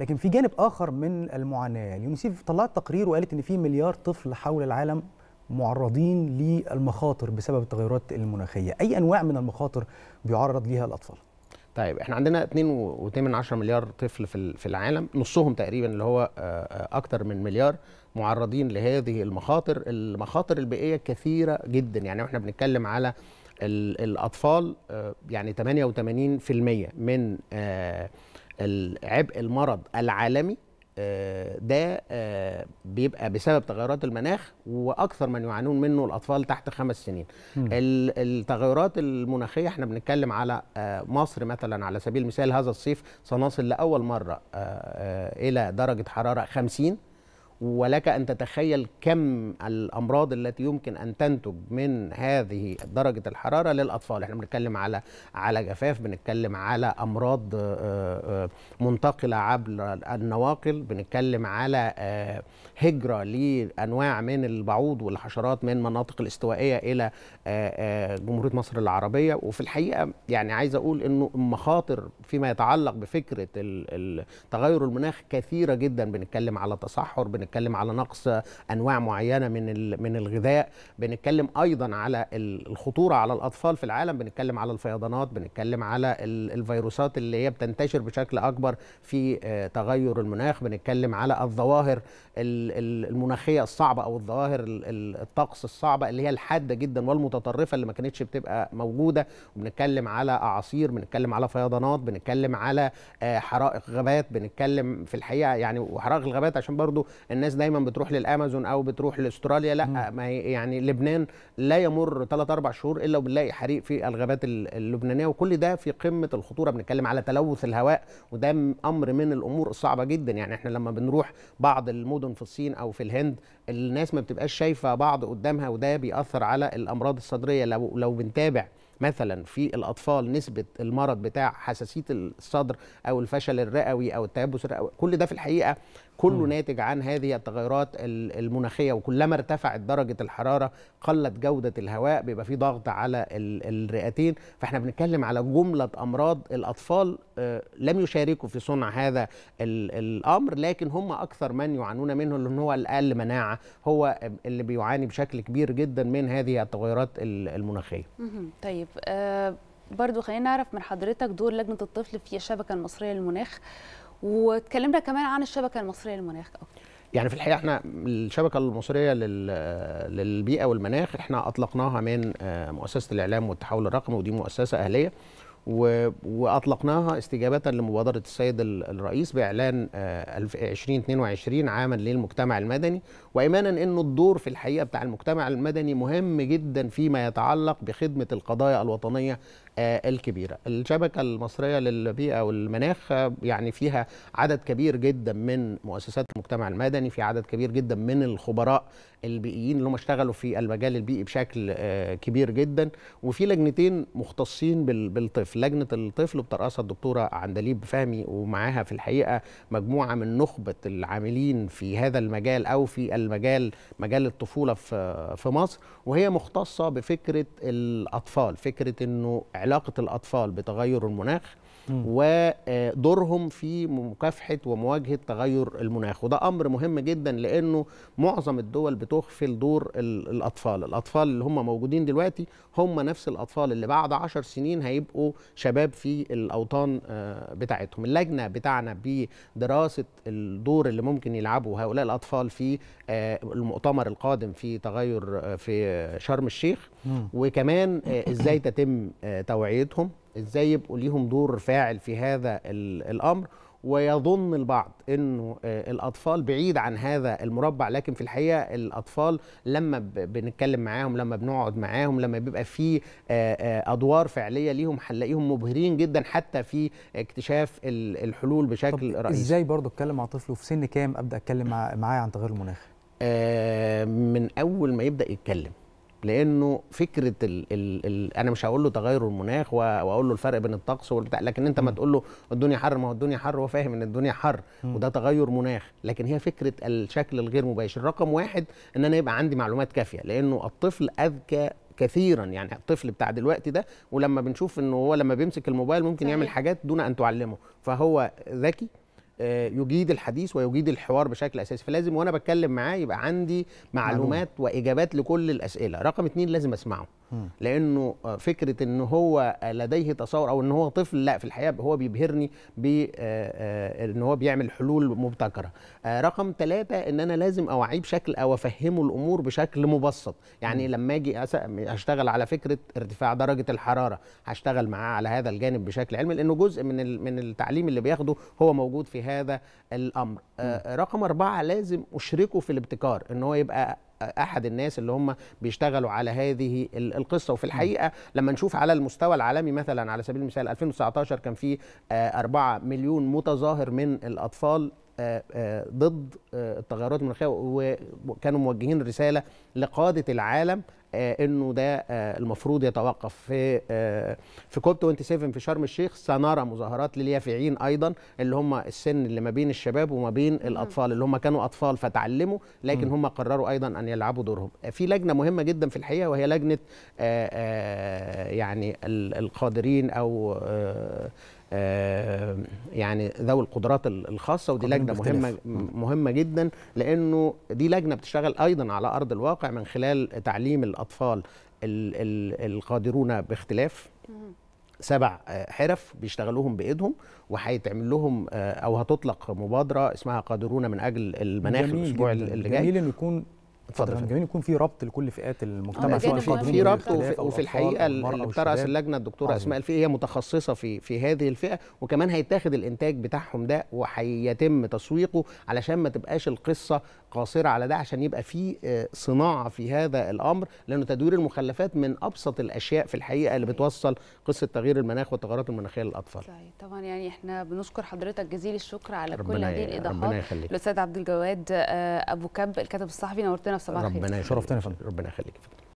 لكن في جانب اخر من المعاناه اليونيسيف يعني طلعت تقرير وقالت ان في مليار طفل حول العالم معرضين للمخاطر بسبب التغيرات المناخيه اي انواع من المخاطر بيعرض ليها الاطفال طيب احنا عندنا 2.8 مليار طفل في العالم نصهم تقريبا اللي هو آه، آه، اكتر من مليار معرضين لهذه المخاطر المخاطر البيئيه كثيره جدا يعني احنا بنتكلم على الاطفال آه، يعني 88% من عبء المرض العالمي آه، ده آه، بيبقى بسبب تغيرات المناخ واكثر من يعانون منه الاطفال تحت خمس سنين التغيرات المناخيه احنا بنتكلم على آه، مصر مثلا على سبيل المثال هذا الصيف سنصل لاول مره الى درجه حراره 50 ولك ان تتخيل كم الامراض التي يمكن ان تنتج من هذه درجه الحراره للاطفال احنا بنتكلم على على جفاف بنتكلم على امراض آه، آه، منتقله عبر النواقل بنتكلم على آه، هجره لانواع من البعوض والحشرات من مناطق الاستوائيه الى جمهوريه مصر العربيه وفي الحقيقه يعني عايز اقول انه المخاطر فيما يتعلق بفكره تغير المناخ كثيره جدا بنتكلم على تصحر بنتكلم على نقص انواع معينه من من الغذاء بنتكلم ايضا على الخطوره على الاطفال في العالم بنتكلم على الفيضانات بنتكلم على الفيروسات اللي هي بتنتشر بشكل اكبر في آه، تغير المناخ بنتكلم على الظواهر المناخيه الصعبه او الظواهر الطقس الصعبه اللي هي الحاده جدا والمتطرفه اللي ما كانتش بتبقى موجوده وبنتكلم على اعاصير بنتكلم على فيضانات بنتكلم على آه، حرائق غابات بنتكلم في الحقيقه يعني وحرائق الغابات عشان برضو الناس دايما بتروح للامازون او بتروح لاستراليا لا ما يعني لبنان لا يمر 3 4 شهور الا وبنلاقي حريق في الغابات اللبنانيه وكل ده في قمه الخطوره بنتكلم على تلوث الهواء وده امر من الامور الصعبه جدا يعني احنا لما بنروح بعض المدن في الصين او في الهند الناس ما بتبقاش شايفه بعض قدامها وده بيأثر على الامراض الصدريه لو لو بنتابع مثلا في الاطفال نسبه المرض بتاع حساسيه الصدر او الفشل الرئوي او التيبس الرئوي كل ده في الحقيقه كله م. ناتج عن هذه التغيرات المناخيه وكلما ارتفعت درجه الحراره قلت جوده الهواء بيبقى في ضغط على الرئتين فاحنا بنتكلم على جمله امراض الاطفال آه، لم يشاركوا في صنع هذا الامر لكن هم اكثر من يعانون منه لان هو الاقل مناعه هو اللي بيعاني بشكل كبير جدا من هذه التغيرات المناخيه. طيب آه، برضو خلينا نعرف من حضرتك دور لجنه الطفل في الشبكه المصريه للمناخ وتكلمنا كمان عن الشبكه المصريه للمناخ يعني في الحقيقه احنا الشبكه المصريه للبيئه والمناخ احنا اطلقناها من آه، مؤسسه الاعلام والتحول الرقمي ودي مؤسسه اهليه واطلقناها استجابه لمبادره السيد الرئيس باعلان 2022 آه، عاما للمجتمع المدني وايمانا انه الدور في الحقيقه بتاع المجتمع المدني مهم جدا فيما يتعلق بخدمه القضايا الوطنيه آه، الكبيره. الشبكه المصريه للبيئه والمناخ آه، يعني فيها عدد كبير جدا من مؤسسات المجتمع المدني، في عدد كبير جدا من الخبراء البيئيين اللي هم اشتغلوا في المجال البيئي بشكل كبير جدا، وفي لجنتين مختصين بالطفل. في لجنه الطفل بترأسها الدكتوره عندليب فهمي ومعاها في الحقيقه مجموعه من نخبه العاملين في هذا المجال او في المجال مجال الطفوله في في مصر وهي مختصه بفكره الاطفال فكره انه علاقه الاطفال بتغير المناخ ودورهم في مكافحه ومواجهه تغير المناخ وده امر مهم جدا لانه معظم الدول بتغفل دور الاطفال الاطفال اللي هم موجودين دلوقتي هم نفس الاطفال اللي بعد عشر سنين هيبقوا شباب في الاوطان آه، بتاعتهم اللجنه بتاعنا بدراسه الدور اللي ممكن يلعبه هؤلاء الاطفال في آه، المؤتمر القادم في تغير آه، في شرم الشيخ وكمان ازاي تتم توعيتهم ازاي يبقوا ليهم دور فاعل في هذا الامر ويظن البعض انه آه، الاطفال بعيد عن هذا المربع لكن في الحقيقه الاطفال لما بنتكلم معاهم لما بنقعد معاهم لما بيبقى في آه، آه، ادوار فعليه ليهم هنلاقيهم مبهرين جدا حتى في اكتشاف الحلول بشكل رئيسي ازاي برضه اتكلم مع طفله في سن كام ابدا اتكلم معاه عن تغير المناخ من اول ما يبدا يتكلم لانه فكره الـ الـ الـ انا مش هقول له تغير المناخ واقول له الفرق بين الطقس والبتاع لكن انت ما تقول له الدنيا حر ما هو الدنيا حر هو فاهم ان الدنيا حر وده تغير مناخ لكن هي فكره الشكل الغير مباشر رقم واحد ان انا يبقى عندي معلومات كافيه لانه الطفل اذكى كثيرا يعني الطفل بتاع دلوقتي ده ولما بنشوف انه هو لما بيمسك الموبايل ممكن صحيح. يعمل حاجات دون ان تعلمه فهو ذكي آه، يجيد الحديث ويجيد الحوار بشكل اساسي فلازم وانا بتكلم معاه يبقى عندي معلومات واجابات لكل الاسئله رقم اثنين لازم اسمعه لانه آه، فكره ان هو لديه تصور او ان هو طفل لا في الحقيقه هو بيبهرني ب آه، ان هو بيعمل حلول مبتكره رقم ثلاثة ان انا لازم اوعيه بشكل او افهمه الامور بشكل مبسط يعني لما اجي اشتغل على فكره ارتفاع درجه الحراره هشتغل معاه على هذا الجانب بشكل علمي لانه جزء من من التعليم اللي بياخده هو موجود في هذا الامر آه، آه، رقم أربعة لازم أشركه في الابتكار إن هو يبقى احد الناس اللي هم بيشتغلوا على هذه القصه وفي الحقيقه لما نشوف على المستوى العالمي مثلا على سبيل المثال 2019 كان في 4 آه، مليون متظاهر من الاطفال آه، آه، ضد آه، التغيرات المناخيه وكانوا موجهين رساله لقاده العالم انه ده المفروض يتوقف في في كوب 27 في شرم الشيخ سنرى مظاهرات لليافعين ايضا اللي هم السن اللي ما بين الشباب وما بين الاطفال اللي هم كانوا اطفال فتعلموا لكن هم قرروا ايضا ان يلعبوا دورهم في لجنه مهمه جدا في الحقيقه وهي لجنه يعني القادرين او آه، يعني ذوي القدرات الخاصه ودي لجنه مختلف. مهمه مهمه جدا لانه دي لجنه بتشتغل ايضا على ارض الواقع من خلال تعليم الاطفال القادرون باختلاف سبع آه، حرف بيشتغلوهم بايدهم وهيتعمل لهم آه، او هتطلق مبادره اسمها قادرون من اجل المناخ الاسبوع اللي جاي جميل انه يكون اتفضل من جميل يكون في ربط لكل فئات المجتمع آه، سواء في في ربط وفي, وفي الحقيقه اللي بترأس اللجنه الدكتوره اسماء الفقي هي متخصصه في في هذه الفئه وكمان هيتاخد الانتاج بتاعهم ده وهيتم تسويقه علشان ما تبقاش القصه قاصره على ده عشان يبقى في آه، صناعه في هذا الامر لانه تدوير المخلفات من ابسط الاشياء في الحقيقه اللي طيب. بتوصل قصه تغيير المناخ والتغيرات المناخيه للاطفال. صحيح طيب، طبعا يعني احنا بنشكر حضرتك جزيل الشكر على كل هذه الاضافات الاستاذ عبد الجواد آه، ابو كب الكاتب الصحفي نورتنا وصباح الخير ربنا يشرفتنا يا فندم ربنا يخليك